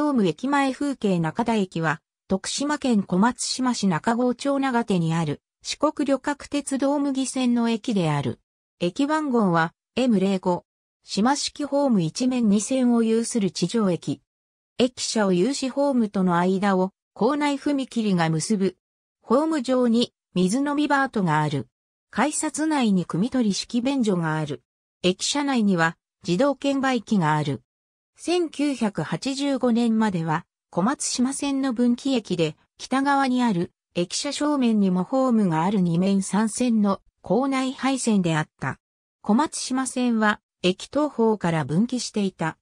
ホーム駅前風景中田駅は、徳島県小松島市中郷町長手にある、四国旅客鉄道麦線の駅である。駅番号は M05。島式ホーム一面2線を有する地上駅。駅舎を有志ホームとの間を校内踏切が結ぶ。ホーム上に水飲みバートがある。改札内に組取式便所がある。駅舎内には自動券売機がある。1985年までは小松島線の分岐駅で北側にある駅舎正面にもホームがある2面3線の校内配線であった。小松島線は駅東方から分岐していた。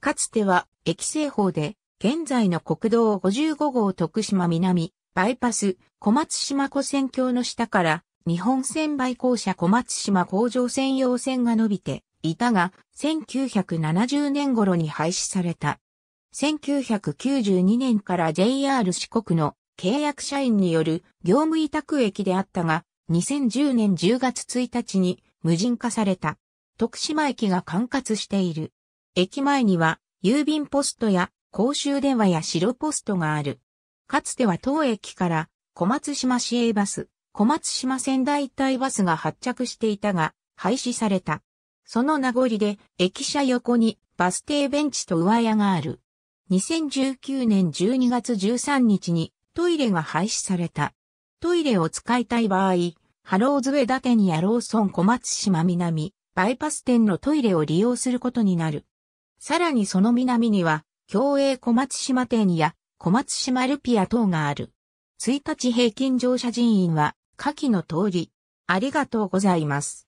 かつては駅西方で現在の国道55号徳島南バイパス小松島湖線橋の下から日本線売公社小松島工場専用線が伸びていたが、1970年頃に廃止された。1992年から JR 四国の契約社員による業務委託駅であったが、2010年10月1日に無人化された。徳島駅が管轄している。駅前には郵便ポストや公衆電話や白ポストがある。かつては当駅から小松島市営バス、小松島仙台帯バスが発着していたが、廃止された。その名残で駅舎横にバス停ベンチと上屋がある。2019年12月13日にトイレが廃止された。トイレを使いたい場合、ハローズウェダテニやローソン小松島南、バイパス店のトイレを利用することになる。さらにその南には、競泳小松島店や小松島ルピア等がある。1日平均乗車人員は、下記の通り。ありがとうございます。